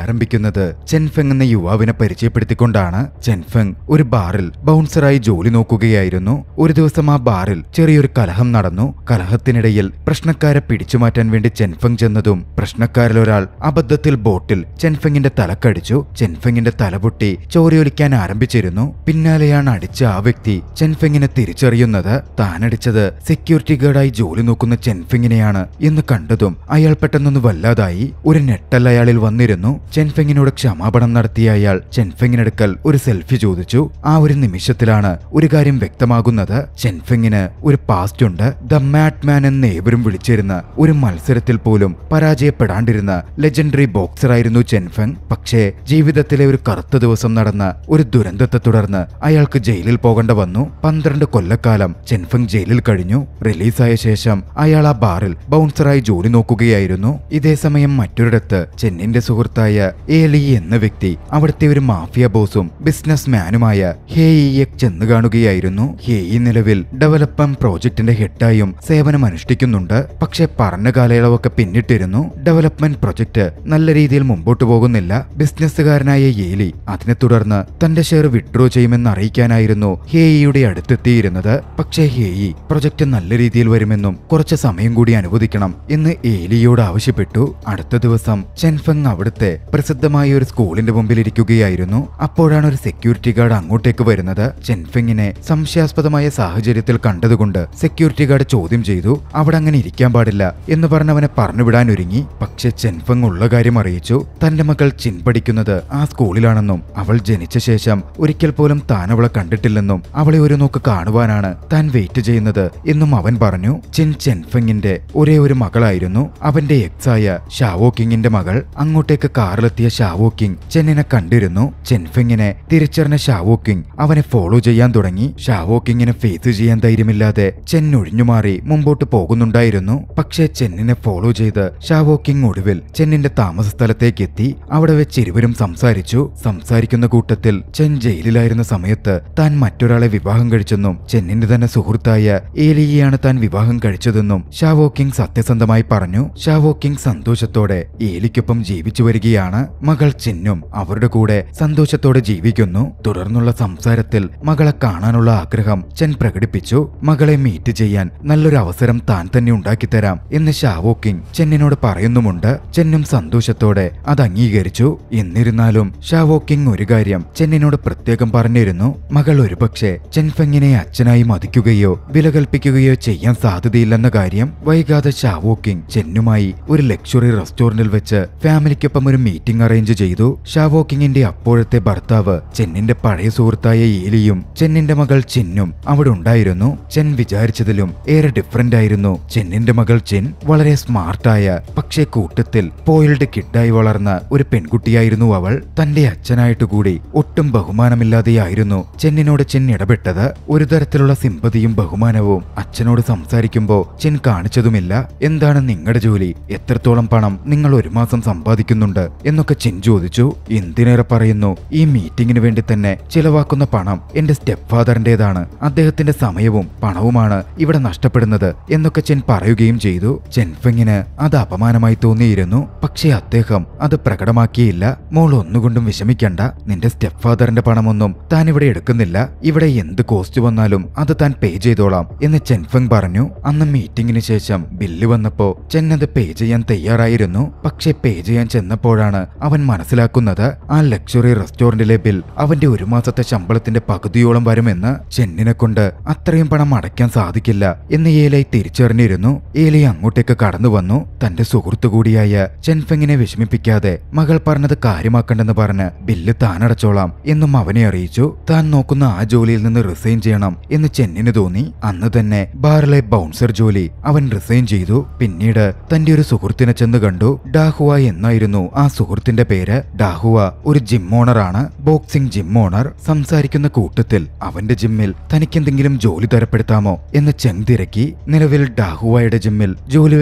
ആരംഭിക്കുന്നത് ചെൻഫെങ് എന്ന യുവാവിനെ പരിചയപ്പെടുത്തിക്കൊണ്ടാണ് ചെൻഫെങ് ഒരു ബാറിൽ ബൗൺസറായി ജോലി നോക്കുകയായിരുന്നു ഒരു ദിവസം ആ ബാറിൽ ചെറിയൊരു കലഹം നടന്നു കലഹത്തിനിടയിൽ പ്രശ്നക്കാരെ പിടിച്ചുമാറ്റാൻ വേണ്ടി ചെൻഫെങ് ചെന്നതും പ്രശ്നക്കാരിലൊരാൾ അബദ്ധത്തിൽ ബോട്ടിൽ ചെൻഫെങ്ങിന്റെ തലക്കടിച്ചു ചെൻഫെങ്ങിന്റെ തലപൊട്ടി ചോരയൊലിക്കാൻ ആരംഭിച്ചിരുന്നു പിന്നാലെയാണ് അടിച്ച ആ വ്യക്തി ചെൻഫെങ്ങിനെ തിരിച്ചറിയുന്നത് താനടിച്ചത് സെക്യൂരിറ്റി ഗാർഡായി ജോലി നോക്കുന്ന ചെൻഫെങ്ങിനെയാണ് എന്ന് കണ്ടതും അയാൾ പെട്ടെന്നൊന്ന് വല്ലാതായി ഒരു നെട്ടൽ അയാളിൽ വന്നിരുന്നു ഉണ്ടായിരുന്നു ചെൻഫെങ്ങിനോട് ക്ഷമാപണം നടത്തിയ അയാൾ ചെൻഫെങ്ങിനടുക്കൽ ഒരു സെൽഫി ചോദിച്ചു ആ ഒരു നിമിഷത്തിലാണ് ഒരു കാര്യം വ്യക്തമാകുന്നത് ചെൻഫെങ്ങിന് ഒരു പാസ്റ്റ് ഉണ്ട് ദ മാൻ എന്ന് ഏവരും വിളിച്ചിരുന്ന ഒരു മത്സരത്തിൽ പോലും പരാജയപ്പെടാണ്ടിരുന്ന ലെജൻഡറി ബോക്സറായിരുന്നു ചെൻഫെങ് പക്ഷേ ജീവിതത്തിലെ ഒരു കറുത്ത ദിവസം നടന്ന ഒരു ദുരന്തത്തെ തുടർന്ന് അയാൾക്ക് ജയിലിൽ പോകേണ്ട വന്നു പന്ത്രണ്ട് കൊല്ലക്കാലം ചെൻഫെങ് ജയിലിൽ കഴിഞ്ഞു റിലീസായ ശേഷം അയാൾ ആ ബാറിൽ ബൗൺസറായി ജോലി നോക്കുകയായിരുന്നു ഇതേ സമയം മറ്റൊരിടത്ത് ചെന്നിന്റെ സുഹൃത്ത് സുഹൃത്തായ ഏലി എന്ന വ്യക്തി അവിടുത്തെ ഒരു മാഫിയ ബോസും ബിസിനസ്മാനുമായ ഹേയിയെ ചെന്ന് കാണുകയായിരുന്നു ഹേയി നിലവിൽ ഡെവലപ്മെന്റ് പ്രോജക്റ്റിന്റെ ഹെഡായും സേവനമനുഷ്ഠിക്കുന്നുണ്ട് പക്ഷേ പറഞ്ഞ കാലയളവൊക്കെ പിന്നിട്ടിരുന്നു ഡെവലപ്മെന്റ് പ്രൊജക്ട് നല്ല രീതിയിൽ മുമ്പോട്ട് പോകുന്നില്ല ബിസിനസ്സുകാരനായ ഏലി അതിനെ തുടർന്ന് തന്റെ ഷെയർ വിഡ്രോ ചെയ്യുമെന്ന് അറിയിക്കാനായിരുന്നു ഹേയിയുടെ അടുത്തെത്തിയിരുന്നത് പക്ഷേ ഹേയി പ്രൊജക്ട് നല്ല രീതിയിൽ വരുമെന്നും കുറച്ച് സമയം കൂടി അനുവദിക്കണം എന്ന് ഏലിയോട് ആവശ്യപ്പെട്ടു അടുത്ത ദിവസം ചെൻഫെങ് അവിടെ അടുത്തെ പ്രസിദ്ധമായ ഒരു സ്കൂളിന്റെ മുമ്പിൽ ഇരിക്കുകയായിരുന്നു അപ്പോഴാണ് ഒരു സെക്യൂരിറ്റി ഗാർഡ് അങ്ങോട്ടേക്ക് വരുന്നത് ചെൻഫിങ്ങിനെ സംശയാസ്പദമായ സാഹചര്യത്തിൽ കണ്ടതുകൊണ്ട് സെക്യൂരിറ്റി ഗാർഡ് ചോദ്യം ചെയ്തു അവിടെ അങ്ങനെ ഇരിക്കാൻ പാടില്ല എന്ന് പറഞ്ഞവനെ പറഞ്ഞുവിടാൻ ഒരുങ്ങി പക്ഷെ ചെൻഫങ് ഉള്ള കാര്യം അറിയിച്ചു തന്റെ മകൾ ചിൻ പഠിക്കുന്നത് ആ സ്കൂളിലാണെന്നും അവൾ ജനിച്ച ശേഷം ഒരിക്കൽ പോലും താൻ അവളെ കണ്ടിട്ടില്ലെന്നും അവളെ ഒരു നോക്ക് കാണുവാനാണ് താൻ വെയിറ്റ് ചെയ്യുന്നത് എന്നും അവൻ പറഞ്ഞു ചിൻ ചെൻഫിങ്ങിന്റെ ഒരേ ഒരു മകളായിരുന്നു അവന്റെ എക്സായ ഷാവോ കിങ്ങിന്റെ മകൾ അങ്ങോട്ടേക്ക് അടുത്തേക്ക് കാറിലെത്തിയ ഷാവോ കിങ് ചെന്നിനെ കണ്ടിരുന്നു ചെൻഫിങ്ങിനെ തിരിച്ചറിഞ്ഞ ഷാവോ കിങ് അവനെ ഫോളോ ചെയ്യാൻ തുടങ്ങി ഷാവോ കിങ്ങിനെ ഫേസ് ചെയ്യാൻ ധൈര്യമില്ലാതെ ചെൻ ഒഴിഞ്ഞുമാറി മുമ്പോട്ട് പോകുന്നുണ്ടായിരുന്നു പക്ഷേ ചെന്നിനെ ഫോളോ ചെയ്ത് ഷാവോ കിങ് ഒടുവിൽ ചെന്നിന്റെ താമസ സ്ഥലത്തേക്ക് എത്തി അവിടെ വെച്ച് ഇരുവരും സംസാരിച്ചു സംസാരിക്കുന്ന കൂട്ടത്തിൽ ചെൻ ജയിലിലായിരുന്ന സമയത്ത് താൻ മറ്റൊരാളെ വിവാഹം കഴിച്ചെന്നും ചെന്നിന്റെ തന്നെ സുഹൃത്തായ ഏലിയെയാണ് താൻ വിവാഹം കഴിച്ചതെന്നും ഷാവോ കിങ് സത്യസന്ധമായി പറഞ്ഞു ഷാവോ കിങ് സന്തോഷത്തോടെ ഏലിക്കൊപ്പം ജീവിച്ചു തിരിച്ചു വരികയാണ് മകൾ ചിന്നും അവരുടെ കൂടെ സന്തോഷത്തോടെ ജീവിക്കുന്നു തുടർന്നുള്ള സംസാരത്തിൽ മകളെ കാണാനുള്ള ആഗ്രഹം ചെൻ പ്രകടിപ്പിച്ചു മകളെ മീറ്റ് ചെയ്യാൻ നല്ലൊരു അവസരം താൻ തന്നെ ഉണ്ടാക്കിത്തരാം എന്ന് ഷാവോ കിങ് ചെന്നിനോട് പറയുന്നുമുണ്ട് ചെന്നും സന്തോഷത്തോടെ അത് അംഗീകരിച്ചു എന്നിരുന്നാലും ഷാവോ കിങ് ഒരു കാര്യം ചെന്നിനോട് പ്രത്യേകം പറഞ്ഞിരുന്നു മകൾ ഒരുപക്ഷെ ചെൻഫെങ്ങിനെ അച്ഛനായി മതിക്കുകയോ വിലകൽപ്പിക്കുകയോ ചെയ്യാൻ സാധ്യതയില്ലെന്ന കാര്യം വൈകാതെ ഷാവോ കിങ് ചെന്നുമായി ഒരു ലക്ഷറി റെസ്റ്റോറന്റിൽ വെച്ച് ഫാമിലിക്ക് ഷാവോക്കിക്കൊപ്പം ഒരു മീറ്റിംഗ് അറേഞ്ച് ചെയ്തു ഷാവോക്കിങ്ങിന്റെ അപ്പോഴത്തെ ഭർത്താവ് ചെന്നിന്റെ പഴയ സുഹൃത്തായ ഏലിയും ചെന്നിന്റെ മകൾ ചെന്നും അവിടെ ഉണ്ടായിരുന്നു ചെൻ വിചാരിച്ചതിലും ഏറെ ഡിഫറെന്റ് ആയിരുന്നു ചെന്നിന്റെ മകൾ ചെൻ വളരെ സ്മാർട്ടായ പക്ഷേ കൂട്ടത്തിൽ പോയിൽഡ് കിഡായി വളർന്ന ഒരു പെൺകുട്ടിയായിരുന്നു അവൾ തന്റെ അച്ഛനായിട്ട് കൂടി ഒട്ടും ബഹുമാനമില്ലാതെയായിരുന്നു ചെന്നിനോട് ചെൻ ഇടപെട്ടത് ഒരു തരത്തിലുള്ള സിമ്പതിയും ബഹുമാനവും അച്ഛനോട് സംസാരിക്കുമ്പോൾ ചെൻ കാണിച്ചതുമില്ല എന്താണ് നിങ്ങളുടെ ജോലി എത്രത്തോളം പണം നിങ്ങൾ ഒരു മാസം സമ്പാദിക്കുന്നു ചെയ്യുന്നുണ്ട് എന്നൊക്കെ ചിൻ ചോദിച്ചു എന്തിനേറെ പറയുന്നു ഈ മീറ്റിംഗിന് വേണ്ടി തന്നെ ചിലവാക്കുന്ന പണം എന്റെ സ്റ്റെപ്പ് ഫാദറിന്റേതാണ് അദ്ദേഹത്തിന്റെ സമയവും പണവുമാണ് ഇവിടെ നഷ്ടപ്പെടുന്നത് എന്നൊക്കെ ചെൻ പറയുകയും ചെയ്തു ചെൻഫെങ്ങിന് അത് അപമാനമായി തോന്നിയിരുന്നു പക്ഷേ അദ്ദേഹം അത് പ്രകടമാക്കിയില്ല മോൾ ഒന്നുകൊണ്ടും വിഷമിക്കണ്ട നിന്റെ സ്റ്റെപ്പ് ഫാദറിന്റെ പണമൊന്നും താൻ ഇവിടെ എടുക്കുന്നില്ല ഇവിടെ എന്ത് കോസ്റ്റ് വന്നാലും അത് താൻ പേ ചെയ്തോളാം എന്ന് ചെൻഫെങ് പറഞ്ഞു അന്ന് മീറ്റിംഗിന് ശേഷം ബില്ല് വന്നപ്പോ ചെന്നത് അത് പേ ചെയ്യാൻ തയ്യാറായിരുന്നു പക്ഷേ പേ ചെയ്യാൻ ചെന്ന ചെന്നപ്പോഴാണ് അവൻ മനസ്സിലാക്കുന്നത് ആ ലക്ഷറി റെസ്റ്റോറന്റിലെ ബിൽ അവന്റെ ഒരു മാസത്തെ ശമ്പളത്തിന്റെ പകുതിയോളം വരുമെന്ന് ചെന്നിനെ കൊണ്ട് അത്രയും പണം അടയ്ക്കാൻ സാധിക്കില്ല എന്ന് ഏലൈ തിരിച്ചറിഞ്ഞിരുന്നു ഏലൈ അങ്ങോട്ടേക്ക് കടന്നു വന്നു തന്റെ സുഹൃത്തു കൂടിയായ ചെൻഫെങ്ങിനെ വിഷമിപ്പിക്കാതെ മകൾ പറഞ്ഞത് കാര്യമാക്കണ്ടെന്ന് പറഞ്ഞ് ബില്ല് താനടച്ചോളാം എന്നും അവനെ അറിയിച്ചു താൻ നോക്കുന്ന ആ ജോലിയിൽ നിന്ന് റിസൈൻ ചെയ്യണം എന്ന് ചെന്നിന് തോന്നി അന്ന് തന്നെ ബാറിലെ ബൗൺസർ ജോലി അവൻ റിസൈൻ ചെയ്തു പിന്നീട് തന്റെ ഒരു സുഹൃത്തിനെ ചെന്ന് കണ്ടു ഡാഹുവ എന്നായിരുന്നു ആ സുഹൃത്തിന്റെ പേര് ഡാഹുവ ഒരു ജിം ഓണറാണ് ബോക്സിംഗ് ജിം ഓണർ സംസാരിക്കുന്ന കൂട്ടത്തിൽ അവന്റെ ജിമ്മിൽ തനിക്കെന്തെങ്കിലും ജോലി തരപ്പെടുത്താമോ എന്ന് തിരക്കി നിലവിൽ ഡാഹുവയുടെ ജിമ്മിൽ ജോലി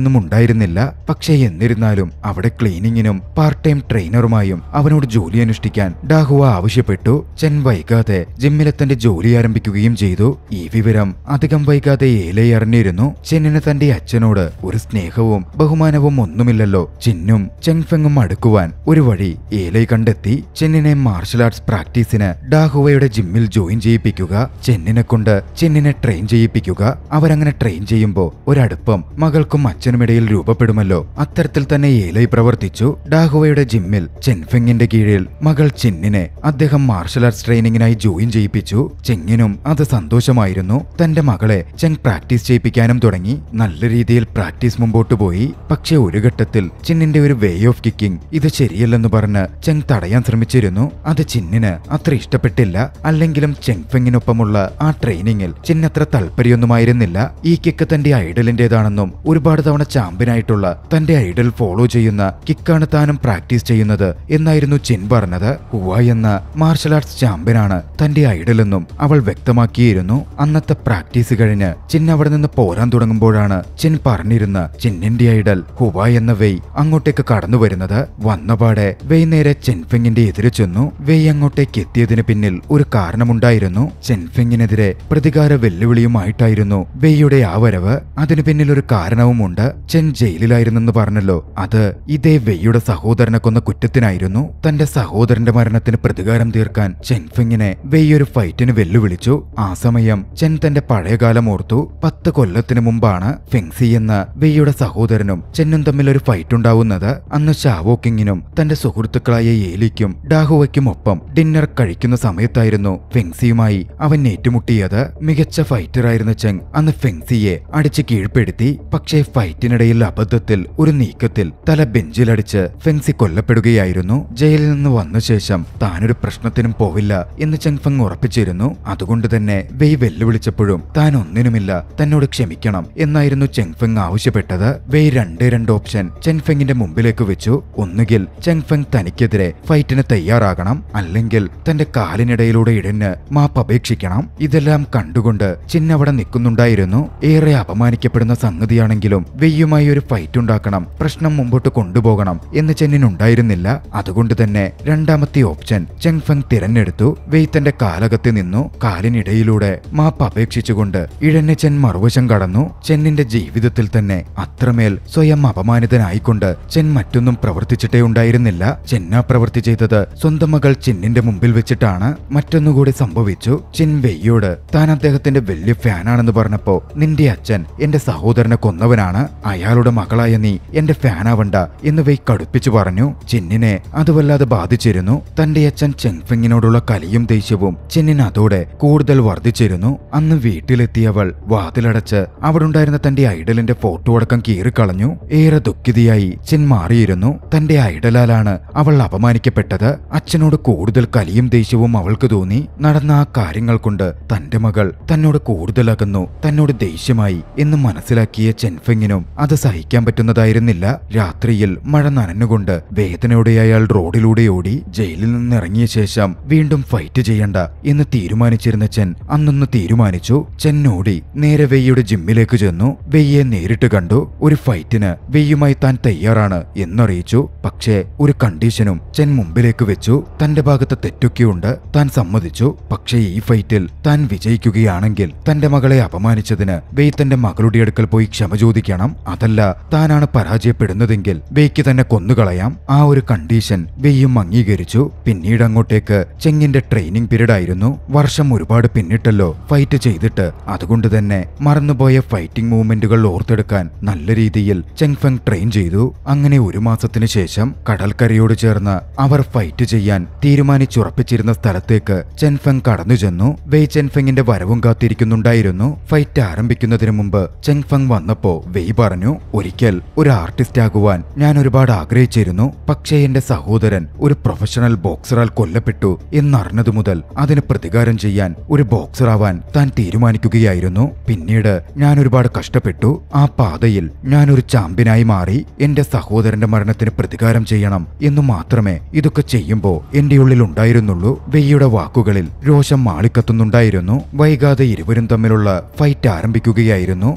ഒന്നും ഉണ്ടായിരുന്നില്ല പക്ഷേ എന്നിരുന്നാലും അവിടെ ക്ലീനിങ്ങിനും പാർട്ട് ടൈം ട്രെയിനറുമായും അവനോട് ജോലി അനുഷ്ഠിക്കാൻ ഡാഹുവ ആവശ്യപ്പെട്ടു ചെൻ വൈകാതെ ജിമ്മിലെ തന്റെ ജോലി ആരംഭിക്കുകയും ചെയ്തു ഈ വിവരം അധികം വൈകാതെ ഏലയെ അറിഞ്ഞിരുന്നു ചെന്നിന് തന്റെ അച്ഛനോട് ഒരു സ്നേഹവും ബഹുമാനവും ഒന്നുമില്ലല്ലോ ചിന്നും ചെങ് ഗൾഫെങ്ങും അടുക്കുവാൻ ഒരു വഴി ഏലൈ കണ്ടെത്തി ചെന്നിനെ മാർഷൽ ആർട്സ് പ്രാക്ടീസിന് ഡാഹുവയുടെ ജിമ്മിൽ ജോയിൻ ചെയ്യിപ്പിക്കുക ചെന്നിനെ കൊണ്ട് ചെന്നിനെ ട്രെയിൻ ചെയ്യിപ്പിക്കുക അവരങ്ങനെ ട്രെയിൻ ചെയ്യുമ്പോൾ ഒരടുപ്പം മകൾക്കും അച്ഛനുമിടയിൽ രൂപപ്പെടുമല്ലോ അത്തരത്തിൽ തന്നെ ഏലൈ പ്രവർത്തിച്ചു ഡാഹുവയുടെ ജിമ്മിൽ ചെൻഫെങ്ങിന്റെ കീഴിൽ മകൾ ചെന്നിനെ അദ്ദേഹം മാർഷൽ ആർട്സ് ട്രെയിനിങ്ങിനായി ജോയിൻ ചെയ്യിപ്പിച്ചു ചെങ്ങിനും അത് സന്തോഷമായിരുന്നു തന്റെ മകളെ ചെങ് പ്രാക്ടീസ് ചെയ്യിപ്പിക്കാനും തുടങ്ങി നല്ല രീതിയിൽ പ്രാക്ടീസ് മുമ്പോട്ട് പോയി പക്ഷേ ഒരു ഘട്ടത്തിൽ ചെന്നിന്റെ ഒരു വേ ഓഫ് ഓഫ് കിക്കിംഗ് ഇത് ശരിയല്ലെന്ന് പറഞ്ഞ് ചെങ് തടയാൻ ശ്രമിച്ചിരുന്നു അത് ചിന്നിന് അത്ര ഇഷ്ടപ്പെട്ടില്ല അല്ലെങ്കിലും ചെങ് ഫെങ്ങിനൊപ്പമുള്ള ആ ട്രെയിനിങ്ങിൽ ചിന്നത്ര താല്പര്യമൊന്നുമായിരുന്നില്ല ഈ കിക്ക് തന്റെ ഐഡലിന്റേതാണെന്നും ഒരുപാട് തവണ ചാമ്പ്യനായിട്ടുള്ള തന്റെ ഐഡൽ ഫോളോ ചെയ്യുന്ന കിക്കാണ് താനും പ്രാക്ടീസ് ചെയ്യുന്നത് എന്നായിരുന്നു ചിൻ പറഞ്ഞത് ഹുവ എന്ന മാർഷൽ ആർട്സ് ചാമ്പ്യനാണ് തന്റെ ഐഡലെന്നും അവൾ വ്യക്തമാക്കിയിരുന്നു അന്നത്തെ പ്രാക്ടീസ് കഴിഞ്ഞ് ചിൻ അവിടെ നിന്ന് പോരാൻ തുടങ്ങുമ്പോഴാണ് ചിൻ പറഞ്ഞിരുന്ന ചിന്നിന്റെ ഐഡൽ ഹുവ എന്ന വെയ് അങ്ങോട്ടേക്ക് കടന്നു വരുന്നത് വന്നപാടെ വെയ് നേരെ ചെൻഫെങ്ങിന്റെ എതിരെ ചെന്നു വെയ് അങ്ങോട്ടേക്ക് എത്തിയതിന് പിന്നിൽ ഒരു കാരണമുണ്ടായിരുന്നു ചെൻഫെങ്ങിനെതിരെ പ്രതികാര വെല്ലുവിളിയുമായിട്ടായിരുന്നു വെയ്യുടെ ആ വരവ് അതിനു പിന്നിൽ ഒരു കാരണവുമുണ്ട് ചെൻ ജയിലിലായിരുന്നെന്ന് പറഞ്ഞല്ലോ അത് ഇതേ വെയ്യുടെ സഹോദരനെ കൊന്ന കുറ്റത്തിനായിരുന്നു തന്റെ സഹോദരന്റെ മരണത്തിന് പ്രതികാരം തീർക്കാൻ ചെൻഫെങ്ങിനെ വെയ്യൊരു ഒരു ഫൈറ്റിന് വെല്ലുവിളിച്ചു ആ സമയം ചെൻ തന്റെ പഴയകാലം ഓർത്തു പത്ത് കൊല്ലത്തിനു മുമ്പാണ് ഫെങ്സി എന്ന വെയ്യുടെ സഹോദരനും ചെന്നും തമ്മിൽ ഒരു ഫൈറ്റ് ഉണ്ടാവുന്നത് അന്ന് അന്ന് ഷാവോക്കിങ്ങിനും തന്റെ സുഹൃത്തുക്കളായ ഏലിക്കും ഡാഹുവയ്ക്കും ഒപ്പം ഡിന്നർ കഴിക്കുന്ന സമയത്തായിരുന്നു ഫെങ്സിയുമായി അവൻ ഏറ്റുമുട്ടിയത് മികച്ച ഫൈറ്ററായിരുന്ന ചെങ് അന്ന് ഫെങ്സിയെ അടിച്ച് കീഴ്പ്പെടുത്തി പക്ഷേ ഫൈറ്റിനിടയിൽ അബദ്ധത്തിൽ ഒരു നീക്കത്തിൽ തല ബെഞ്ചിലടിച്ച് ഫെങ്സി കൊല്ലപ്പെടുകയായിരുന്നു ജയിലിൽ നിന്ന് വന്ന ശേഷം താനൊരു പ്രശ്നത്തിനും പോവില്ല എന്ന് ചെങ് ഫെങ് ഉറപ്പിച്ചിരുന്നു അതുകൊണ്ട് തന്നെ വെയ് വെല്ലുവിളിച്ചപ്പോഴും താൻ ഒന്നിനുമില്ല തന്നോട് ക്ഷമിക്കണം എന്നായിരുന്നു ചെങ് ഫെങ് ആവശ്യപ്പെട്ടത് വെയ് രണ്ട് രണ്ട് ഓപ്ഷൻ ചെങ് ഫെങ്ങിന്റെ മുമ്പിലേക്ക് വെച്ചു ഒന്നുകിൽ ചെങ്ഫെങ് തനിക്കെതിരെ ഫൈറ്റിന് തയ്യാറാകണം അല്ലെങ്കിൽ തന്റെ കാലിനിടയിലൂടെ ഇടന് മാപ്പ് അപേക്ഷിക്കണം ഇതെല്ലാം കണ്ടുകൊണ്ട് ചിന്നവിടെ നിൽക്കുന്നുണ്ടായിരുന്നു ഏറെ അപമാനിക്കപ്പെടുന്ന സംഗതിയാണെങ്കിലും വെയ്യുമായി ഒരു ഫൈറ്റ് ഉണ്ടാക്കണം പ്രശ്നം മുമ്പോട്ട് കൊണ്ടുപോകണം എന്ന് ചെന്നിനുണ്ടായിരുന്നില്ല അതുകൊണ്ട് തന്നെ രണ്ടാമത്തെ ഓപ്ഷൻ ചെങ്ഫെങ് തിരഞ്ഞെടുത്തു വെയ് തന്റെ കാലകത്ത് നിന്നു കാലിനിടയിലൂടെ മാപ്പ് അപേക്ഷിച്ചുകൊണ്ട് ഇഴന്നെ ചെൻ മറുവശം കടന്നു ചെന്നിന്റെ ജീവിതത്തിൽ തന്നെ അത്രമേൽ സ്വയം അപമാനിതനായിക്കൊണ്ട് ചെൻ മറ്റൊന്നും ഒന്നും പ്രവർത്തിച്ചിട്ടേ ഉണ്ടായിരുന്നില്ല ചിന്ന പ്രവൃത്തി ചെയ്തത് സ്വന്തം മകൾ ചിന്നിന്റെ മുമ്പിൽ വെച്ചിട്ടാണ് മറ്റൊന്നുകൂടി സംഭവിച്ചു ചിൻ വെയ്യോട് താൻ അദ്ദേഹത്തിന്റെ വലിയ ഫാനാണെന്ന് പറഞ്ഞപ്പോ നിന്റെ അച്ഛൻ എന്റെ സഹോദരനെ കൊന്നവനാണ് അയാളുടെ മകളായ നീ എന്റെ ഫാനാവണ്ട എന്ന് വെയ് കടുപ്പിച്ചു പറഞ്ഞു ചിന്നിനെ അതുവല്ലാതെ ബാധിച്ചിരുന്നു തന്റെ അച്ഛൻ ചെങ്ഫിങ്ങിനോടുള്ള കലിയും ദേഷ്യവും ചിന്നിന് അതോടെ കൂടുതൽ വർദ്ധിച്ചിരുന്നു അന്ന് വീട്ടിലെത്തിയവൾ വാതിലടച്ച് അവിടുണ്ടായിരുന്ന തന്റെ ഐഡലിന്റെ ഫോട്ടോ അടക്കം കീറിക്കളഞ്ഞു ഏറെ ദുഃഖിതയായി ചിൻ മാറിയിരുന്നു ആയിരുന്നു തന്റെ ഐഡലാലാണ് അവൾ അപമാനിക്കപ്പെട്ടത് അച്ഛനോട് കൂടുതൽ കലിയും ദേഷ്യവും അവൾക്ക് തോന്നി നടന്ന ആ കാര്യങ്ങൾ കൊണ്ട് തന്റെ മകൾ തന്നോട് കൂടുതൽ അകന്നു തന്നോട് ദേഷ്യമായി എന്ന് മനസ്സിലാക്കിയ ചെൻഫെങ്ങിനും അത് സഹിക്കാൻ പറ്റുന്നതായിരുന്നില്ല രാത്രിയിൽ മഴ നനഞ്ഞുകൊണ്ട് വേദനയോടെ അയാൾ റോഡിലൂടെ ഓടി ജയിലിൽ നിന്നിറങ്ങിയ ശേഷം വീണ്ടും ഫൈറ്റ് ചെയ്യണ്ട എന്ന് തീരുമാനിച്ചിരുന്ന ചെൻ അന്നൊന്ന് തീരുമാനിച്ചു ചെൻ ഓടി നേരെ വെയ്യയുടെ ജിമ്മിലേക്ക് ചെന്നു വെയ്യെ നേരിട്ട് കണ്ടു ഒരു ഫൈറ്റിന് വെയ്യുമായി താൻ തയ്യാറാണ് എന്ന് അറിയിച്ചു പക്ഷേ ഒരു കണ്ടീഷനും ചെൻ മുമ്പിലേക്ക് വെച്ചു തന്റെ ഭാഗത്ത് തെറ്റൊക്കെയുണ്ട് താൻ സമ്മതിച്ചു പക്ഷേ ഈ ഫൈറ്റിൽ താൻ വിജയിക്കുകയാണെങ്കിൽ തന്റെ മകളെ അപമാനിച്ചതിന് വെയ് തന്റെ മകളുടെ അടുക്കൽ പോയി ക്ഷമ ചോദിക്കണം അതല്ല താനാണ് പരാജയപ്പെടുന്നതെങ്കിൽ വെയ്ക്ക് തന്നെ കൊന്നുകളയാം ആ ഒരു കണ്ടീഷൻ വെയ്യും അംഗീകരിച്ചു പിന്നീട് അങ്ങോട്ടേക്ക് ചെങ്ങിന്റെ ട്രെയിനിങ് പീരീഡ് ആയിരുന്നു വർഷം ഒരുപാട് പിന്നിട്ടല്ലോ ഫൈറ്റ് ചെയ്തിട്ട് അതുകൊണ്ട് തന്നെ മറന്നുപോയ ഫൈറ്റിംഗ് മൂവ്മെന്റുകൾ ഓർത്തെടുക്കാൻ നല്ല രീതിയിൽ ഫെങ് ട്രെയിൻ ചെയ്തു അങ്ങനെ ഒരു മാസം മാസത്തിന് ശേഷം കടൽക്കരയോട് ചേർന്ന് അവർ ഫൈറ്റ് ചെയ്യാൻ തീരുമാനിച്ചുറപ്പിച്ചിരുന്ന സ്ഥലത്തേക്ക് ചെൻഫെങ് കടന്നു ചെന്നു വെയ് ചെൻഫെങ്ങിന്റെ വരവും കാത്തിരിക്കുന്നുണ്ടായിരുന്നു ഫൈറ്റ് ആരംഭിക്കുന്നതിന് മുമ്പ് ചെങ്ഫെങ് വന്നപ്പോ വെയ് പറഞ്ഞു ഒരിക്കൽ ഒരു ആർട്ടിസ്റ്റ് ആകുവാൻ ഞാൻ ഒരുപാട് ആഗ്രഹിച്ചിരുന്നു പക്ഷേ എന്റെ സഹോദരൻ ഒരു പ്രൊഫഷണൽ ബോക്സറാൽ കൊല്ലപ്പെട്ടു എന്നറിഞ്ഞതു മുതൽ അതിന് പ്രതികാരം ചെയ്യാൻ ഒരു ബോക്സറാവാൻ താൻ തീരുമാനിക്കുകയായിരുന്നു പിന്നീട് ഞാൻ ഒരുപാട് കഷ്ടപ്പെട്ടു ആ പാതയിൽ ഞാൻ ഒരു ചാമ്പ്യനായി മാറി എന്റെ സഹോദരന്റെ മരണം മരണത്തിന് പ്രതികാരം ചെയ്യണം എന്നു മാത്രമേ ഇതൊക്കെ ചെയ്യുമ്പോൾ എന്റെ ഉള്ളിൽ ഉണ്ടായിരുന്നുള്ളൂ വെയ്യുടെ വാക്കുകളിൽ രോഷം മാളിക്കത്തുന്നുണ്ടായിരുന്നു വൈകാതെ ഇരുവരും തമ്മിലുള്ള ഫൈറ്റ് ആരംഭിക്കുകയായിരുന്നു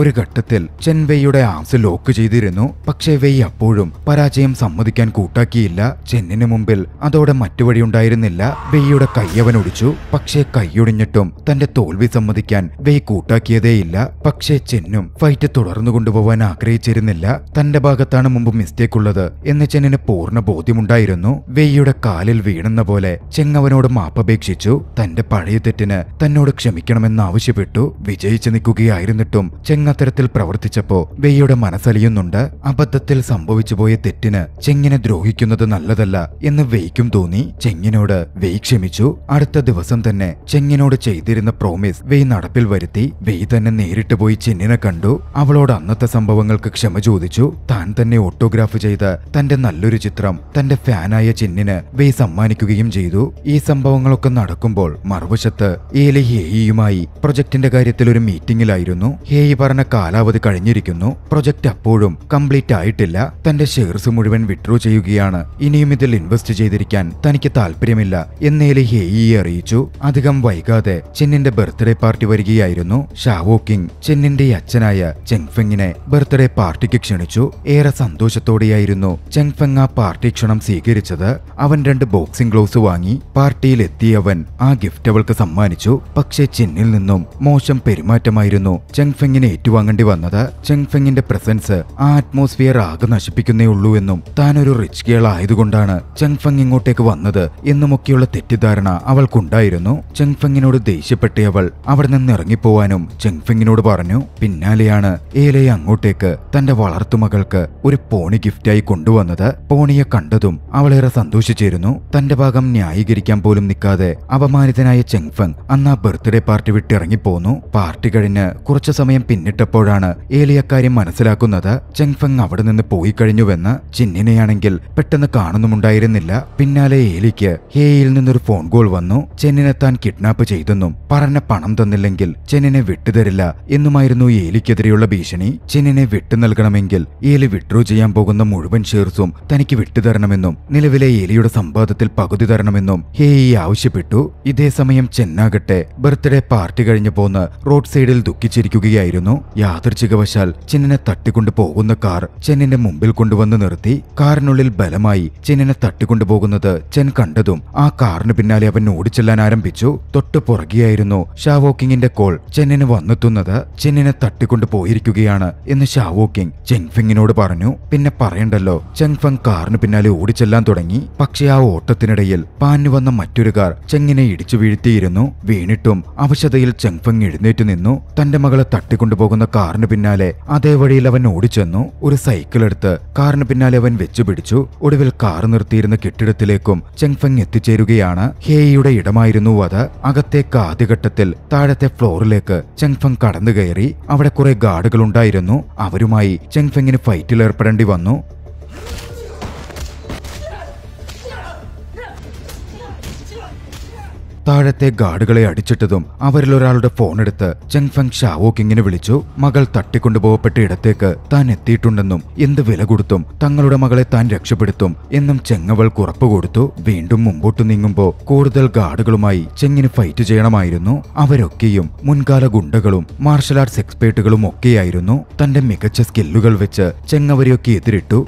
ഒരു ഘട്ടത്തിൽ ചെൻവെയുടെ ആംസ് ലോക്ക് ചെയ്തിരുന്നു പക്ഷേ വെയ് അപ്പോഴും പരാജയം സമ്മതിക്കാൻ കൂട്ടാക്കിയില്ല ചെന്നിന് മുമ്പിൽ അതോടെ മറ്റു വഴിയുണ്ടായിരുന്നില്ല വെയ്യുടെ ഒടിച്ചു പക്ഷേ കൈയൊടിഞ്ഞിട്ടും തന്റെ തോൽവി സമ്മതിക്കാൻ വെയ് കൂട്ടാക്കിയതേയില്ല പക്ഷേ ചെന്നും ഫൈറ്റ് തുടർന്നു കൊണ്ടുപോവാൻ ആഗ്രഹിച്ചിരുന്നില്ല തന്റെ ഭാഗത്താണ് മുമ്പ് മിസ്റ്റേക്ക് ഉള്ളത് എന്ന് ചെന്നിന് പൂർണ്ണ ബോധ്യമുണ്ടായിരുന്നു വെയ്യുടെ കാലിൽ വീണെന്ന പോലെ ചെങ്ങവനോട് മാപ്പപേക്ഷിച്ചു തന്റെ പഴയ തെറ്റിന് തന്നോട് ക്ഷമിക്കണമെന്ന് ആവശ്യപ്പെട്ടു വിജയിച്ചു നിൽക്കുകയായിരുന്നിട്ടും ചെങ്ങ എന്ന തരത്തിൽ പ്രവർത്തിച്ചപ്പോൾ വെയ്യുടെ മനസ്സലിയുന്നുണ്ട് അബദ്ധത്തിൽ സംഭവിച്ചുപോയ തെറ്റിന് ചെങ്ങിനെ ദ്രോഹിക്കുന്നത് നല്ലതല്ല എന്ന് വെയ്ക്കും തോന്നി ചെങ്ങിനോട് വെയ് ക്ഷമിച്ചു അടുത്ത ദിവസം തന്നെ ചെങ്ങിനോട് ചെയ്തിരുന്ന പ്രോമിസ് വെയ് നടപ്പിൽ വരുത്തി വെയ് തന്നെ നേരിട്ട് പോയി ചെന്നിനെ കണ്ടു അവളോട് അന്നത്തെ സംഭവങ്ങൾക്ക് ക്ഷമ ചോദിച്ചു താൻ തന്നെ ഓട്ടോഗ്രാഫ് ചെയ്ത് തന്റെ നല്ലൊരു ചിത്രം തന്റെ ഫാനായ ചെന്നിന് വെയ് സമ്മാനിക്കുകയും ചെയ്തു ഈ സംഭവങ്ങളൊക്കെ നടക്കുമ്പോൾ മറുവശത്ത് ഏലി ഹേയിയുമായി പ്രൊജക്ടിന്റെ കാര്യത്തിൽ ഒരു മീറ്റിംഗിലായിരുന്നു ഹേയി പറഞ്ഞ സാധാരണ കാലാവധി കഴിഞ്ഞിരിക്കുന്നു പ്രൊജക്റ്റ് അപ്പോഴും കംപ്ലീറ്റ് ആയിട്ടില്ല തന്റെ ഷെയർസ് മുഴുവൻ വിഡ്രോ ചെയ്യുകയാണ് ഇനിയും ഇതിൽ ഇൻവെസ്റ്റ് ചെയ്തിരിക്കാൻ തനിക്ക് താല്പര്യമില്ല എന്നേലി ഹേയി അറിയിച്ചു അധികം വൈകാതെ ചെന്നിന്റെ ബർത്ത്ഡേ പാർട്ടി വരികയായിരുന്നു ഷാവോ കിങ് ചെന്നിന്റെ അച്ഛനായ ചെങ്ഫെങ്ങിനെ ബർത്ത്ഡേ പാർട്ടിക്ക് ക്ഷണിച്ചു ഏറെ സന്തോഷത്തോടെയായിരുന്നു ചെങ്ഫെങ് ആ പാർട്ടി ക്ഷണം സ്വീകരിച്ചത് അവൻ രണ്ട് ബോക്സിംഗ് ഗ്ലൗസ് വാങ്ങി പാർട്ടിയിലെത്തിയ അവൻ ആ ഗിഫ്റ്റ് അവൾക്ക് സമ്മാനിച്ചു പക്ഷേ ചെന്നിൽ നിന്നും മോശം പെരുമാറ്റമായിരുന്നു ചെങ്ഫെങ്ങിനെ ഏറ്റുവാങ്ങേണ്ടി വന്നത് ചെങ്ഫെങ്ങിന്റെ പ്രസൻസ് ആ അറ്റ്മോസ്ഫിയർ ആകെ നശിപ്പിക്കുന്നേ ഉള്ളൂ എന്നും താനൊരു റിച്ച് ഗേൾ ആയതുകൊണ്ടാണ് ചെങ്ഫെങ് ഇങ്ങോട്ടേക്ക് വന്നത് എന്നുമൊക്കെയുള്ള തെറ്റിദ്ധാരണ അവൾക്കുണ്ടായിരുന്നു ചെങ്ഫെങ്ങിനോട് ദേഷ്യപ്പെട്ട അവൾ അവിടെ നിന്ന് ഇറങ്ങിപ്പോവാനും ചെങ്ഫെങ്ങിനോട് പറഞ്ഞു പിന്നാലെയാണ് ഏലയെ അങ്ങോട്ടേക്ക് തന്റെ വളർത്തുമകൾക്ക് ഒരു പോണി ഗിഫ്റ്റായി കൊണ്ടുവന്നത് പോണിയെ കണ്ടതും അവളേറെ സന്തോഷിച്ചിരുന്നു തന്റെ ഭാഗം ന്യായീകരിക്കാൻ പോലും നിൽക്കാതെ അപമാനിതനായ ചെങ്ഫെങ് അന്ന് ആ ബർത്ത്ഡേ പാർട്ടി വിട്ടിറങ്ങിപ്പോന്നു പാർട്ടി കഴിഞ്ഞ് കുറച്ചു സമയം പിന്നിട്ട് നേരിട്ടപ്പോഴാണ് ഏലിയക്കാര്യം മനസ്സിലാക്കുന്നത് ചെങ്ഫെങ് അവിടെ നിന്ന് പോയി കഴിഞ്ഞുവെന്ന് ചെന്നിനെയാണെങ്കിൽ പെട്ടെന്ന് കാണുന്നുമുണ്ടായിരുന്നില്ല പിന്നാലെ ഏലിക്ക് ഹേയിൽ നിന്നൊരു ഫോൺ കോൾ വന്നു ചെന്നിനെ താൻ കിഡ്നാപ്പ് ചെയ്തെന്നും പറഞ്ഞ പണം തന്നില്ലെങ്കിൽ ചെന്നിനെ വിട്ടുതരില്ല എന്നുമായിരുന്നു ഏലിക്കെതിരെയുള്ള ഭീഷണി ചെന്നിനെ വിട്ടു നൽകണമെങ്കിൽ ഏലി വിഡ്രോ ചെയ്യാൻ പോകുന്ന മുഴുവൻ ഷെയർസും തനിക്ക് വിട്ടുതരണമെന്നും നിലവിലെ ഏലിയുടെ സമ്പാദത്തിൽ പകുതി തരണമെന്നും ഹേയി ആവശ്യപ്പെട്ടു ഇതേസമയം ചെന്നാകട്ടെ ബർത്ത്ഡേ പാർട്ടി കഴിഞ്ഞു പോന്ന് റോഡ് സൈഡിൽ ദുഃഖിച്ചിരിക്കുകയായിരുന്നു യാദർച്ഛികവശാൽ ചെന്നിനെ തട്ടിക്കൊണ്ടു പോകുന്ന കാർ ചെന്നിന്റെ മുമ്പിൽ കൊണ്ടുവന്ന് നിർത്തി കാറിനുള്ളിൽ ബലമായി ചെന്നിനെ തട്ടിക്കൊണ്ടുപോകുന്നത് ചെൻ കണ്ടതും ആ കാറിന് പിന്നാലെ അവൻ ഓടിച്ചെല്ലാൻ ആരംഭിച്ചു തൊട്ടു പുറകെയായിരുന്നു ഷാവോക്കിങ്ങിന്റെ കോൾ ചെന്നിന് വന്നെത്തുന്നത് ചെന്നിനെ തട്ടിക്കൊണ്ടു പോയിരിക്കുകയാണ് എന്ന് ഷാവോക്കിങ് ചെങ്ഫിങ്ങിനോട് പറഞ്ഞു പിന്നെ പറയണ്ടല്ലോ ചെങ്ഫങ് കാറിന് പിന്നാലെ ഓടിച്ചെല്ലാൻ തുടങ്ങി പക്ഷേ ആ ഓട്ടത്തിനിടയിൽ പാഞ്ഞു വന്ന മറ്റൊരു കാർ ചെങ്ങിനെ ഇടിച്ചു വീഴ്ത്തിയിരുന്നു വീണിട്ടും അവശതയിൽ ചെങ്ഫങ് എഴുന്നേറ്റ് നിന്നു തന്റെ മകളെ തട്ടിക്കൊണ്ടുപോകും പോകുന്ന കാറിന് പിന്നാലെ അതേ വഴിയിൽ അവൻ ഓടിച്ചെന്നു ഒരു സൈക്കിൾ എടുത്ത് കാറിന് പിന്നാലെ അവൻ വെച്ചു പിടിച്ചു ഒടുവിൽ കാർ നിർത്തിയിരുന്ന കെട്ടിടത്തിലേക്കും ചെങ്ഫെങ് എത്തിച്ചേരുകയാണ് ഹേയിയുടെ ഇടമായിരുന്നു അത് അകത്തേക്ക് ആദ്യഘട്ടത്തിൽ താഴത്തെ ഫ്ലോറിലേക്ക് ചെങ്ഫെങ് കടന്നു കയറി അവിടെ കുറെ ഗാർഡുകൾ ഉണ്ടായിരുന്നു അവരുമായി ചെങ്ഫെങ്ങിന് ഫൈറ്റിൽ ഏർപ്പെടേണ്ടി വന്നു താഴത്തെ ഗാർഡുകളെ അടിച്ചിട്ടതും അവരിലൊരാളുടെ ഫോണെടുത്ത് ചെങ്ഫെങ് ഷാവോക്കിങ്ങിനെ വിളിച്ചു മകൾ തട്ടിക്കൊണ്ടുപോകപ്പെട്ട ഇടത്തേക്ക് താൻ എത്തിയിട്ടുണ്ടെന്നും എന്ത് വില കൊടുത്തും തങ്ങളുടെ മകളെ താൻ രക്ഷപ്പെടുത്തും എന്നും ചെങ്ങവൾ ഉറപ്പ് കൊടുത്തു വീണ്ടും മുമ്പോട്ട് നീങ്ങുമ്പോൾ കൂടുതൽ ഗാർഡുകളുമായി ചെങ്ങിന് ഫൈറ്റ് ചെയ്യണമായിരുന്നു അവരൊക്കെയും മുൻകാല ഗുണ്ടകളും മാർഷൽ ആർട്സ് എക്സ്പേർട്ടുകളും ഒക്കെയായിരുന്നു തന്റെ മികച്ച സ്കില്ലുകൾ വെച്ച് ചെങ്ങവരെയൊക്കെ എതിരിട്ടു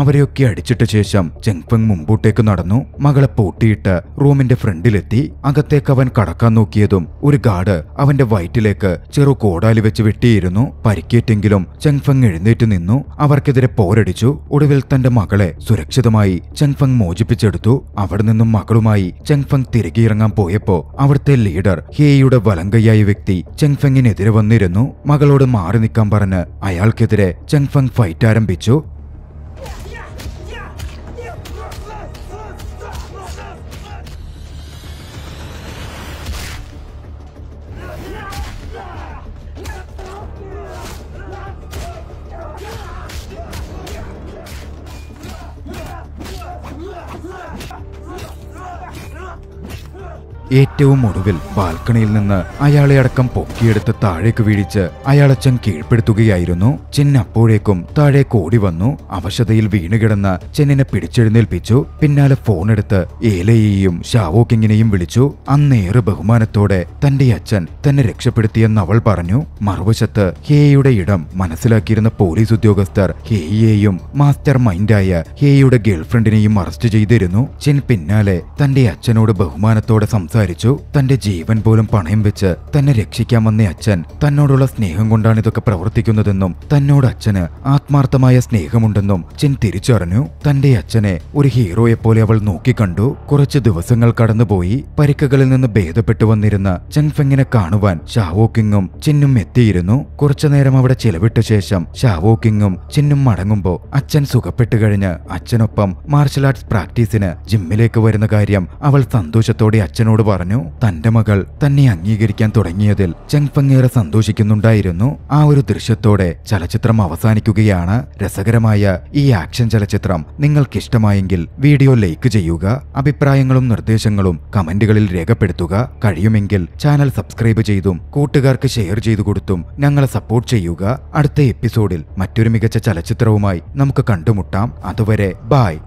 അവരെയൊക്കെ അടിച്ചിട്ട ശേഷം ചെങ്പെങ് മുമ്പോട്ടേക്ക് നടന്നു മകളെ പൂട്ടിയിട്ട് റൂമിന്റെ ഫ്രണ്ടിലെത്തി അകത്തേക്ക് അവൻ കടക്കാൻ നോക്കിയതും ഒരു ഗാർഡ് അവന്റെ വയറ്റിലേക്ക് ചെറു കോടാലി വെച്ച് വെട്ടിയിരുന്നു പരിക്കേറ്റെങ്കിലും ചെങ്ഫെങ് എഴുന്നേറ്റ് നിന്നു അവർക്കെതിരെ പോരടിച്ചു ഒടുവിൽ തന്റെ മകളെ സുരക്ഷിതമായി ചെങ്ഫെങ് മോചിപ്പിച്ചെടുത്തു അവിടെ നിന്നും മകളുമായി ചെങ്ഫെങ് തിരികെ ഇറങ്ങാൻ പോയപ്പോ അവിടുത്തെ ലീഡർ ഹേയുടെ വലങ്കയ്യായ വ്യക്തി ചെങ്ഫെങ്ങിനെതിരെ വന്നിരുന്നു മകളോട് മാറി നിൽക്കാൻ പറഞ്ഞ് അയാൾക്കെതിരെ ചെങ്ഫെങ് ഫൈറ്റ് ആരംഭിച്ചു ഏറ്റവും ഒടുവിൽ ബാൽക്കണിയിൽ നിന്ന് അയാളെ അടക്കം പൊക്കിയെടുത്ത് താഴേക്ക് വീഴിച്ച് അയാളച്ഛൻ കീഴ്പ്പെടുത്തുകയായിരുന്നു ചെൻ അപ്പോഴേക്കും താഴേക്ക് ഓടി വന്നു അവശതയിൽ വീണുകിടന്ന ചെന്നിനെ പിടിച്ചെഴുന്നേൽപ്പിച്ചു പിന്നാലെ ഫോണെടുത്ത് ഏലയെയും ഷാവോക്കിങ്ങിനെയും വിളിച്ചു അന്നേറെ ബഹുമാനത്തോടെ തന്റെ അച്ഛൻ തന്നെ രക്ഷപ്പെടുത്തിയെന്ന് അവൾ പറഞ്ഞു മറുവശത്ത് ഹേയുടെ ഇടം മനസ്സിലാക്കിയിരുന്ന പോലീസ് ഉദ്യോഗസ്ഥർ ഹേയെയും മാസ്റ്റർ മൈൻഡായ ഹേയുടെ ഗേൾഫ്രണ്ടിനെയും അറസ്റ്റ് ചെയ്തിരുന്നു ചെൻ പിന്നാലെ തന്റെ അച്ഛനോട് ബഹുമാനത്തോടെ സംസാരിച്ചു സംസാരിച്ചു തന്റെ ജീവൻ പോലും പണയം വെച്ച് തന്നെ രക്ഷിക്കാൻ വന്ന അച്ഛൻ തന്നോടുള്ള സ്നേഹം കൊണ്ടാണ് ഇതൊക്കെ പ്രവർത്തിക്കുന്നതെന്നും തന്നോട് അച്ഛന് ആത്മാർത്ഥമായ സ്നേഹമുണ്ടെന്നും ചിൻ തിരിച്ചറിഞ്ഞു തന്റെ അച്ഛനെ ഒരു ഹീറോയെപ്പോലെ അവൾ നോക്കിക്കണ്ടു കുറച്ച് ദിവസങ്ങൾ കടന്നുപോയി പരിക്കുകളിൽ നിന്ന് ഭേദപ്പെട്ടു വന്നിരുന്ന ചെൻഫെങ്ങിനെ കാണുവാൻ ഷാവോ കിങ്ങും ചിന്നും എത്തിയിരുന്നു കുറച്ചുനേരം അവിടെ ചിലവിട്ട ശേഷം ഷാവോ കിങ്ങും ചിന്നും മടങ്ങുമ്പോൾ അച്ഛൻ സുഖപ്പെട്ടു കഴിഞ്ഞ് അച്ഛനൊപ്പം മാർഷൽ ആർട്സ് പ്രാക്ടീസിന് ജിമ്മിലേക്ക് വരുന്ന കാര്യം അവൾ സന്തോഷത്തോടെ അച്ഛനോട് പറഞ്ഞു തന്റെ മകൾ തന്നെ അംഗീകരിക്കാൻ തുടങ്ങിയതിൽ ചെങ്ഫങ് സന്തോഷിക്കുന്നുണ്ടായിരുന്നു ആ ഒരു ദൃശ്യത്തോടെ ചലച്ചിത്രം അവസാനിക്കുകയാണ് രസകരമായ ഈ ആക്ഷൻ ചലച്ചിത്രം നിങ്ങൾക്കിഷ്ടമായെങ്കിൽ വീഡിയോ ലൈക്ക് ചെയ്യുക അഭിപ്രായങ്ങളും നിർദ്ദേശങ്ങളും കമന്റുകളിൽ രേഖപ്പെടുത്തുക കഴിയുമെങ്കിൽ ചാനൽ സബ്സ്ക്രൈബ് ചെയ്തും കൂട്ടുകാർക്ക് ഷെയർ ചെയ്തു കൊടുത്തും ഞങ്ങളെ സപ്പോർട്ട് ചെയ്യുക അടുത്ത എപ്പിസോഡിൽ മറ്റൊരു മികച്ച ചലച്ചിത്രവുമായി നമുക്ക് കണ്ടുമുട്ടാം അതുവരെ ബായ്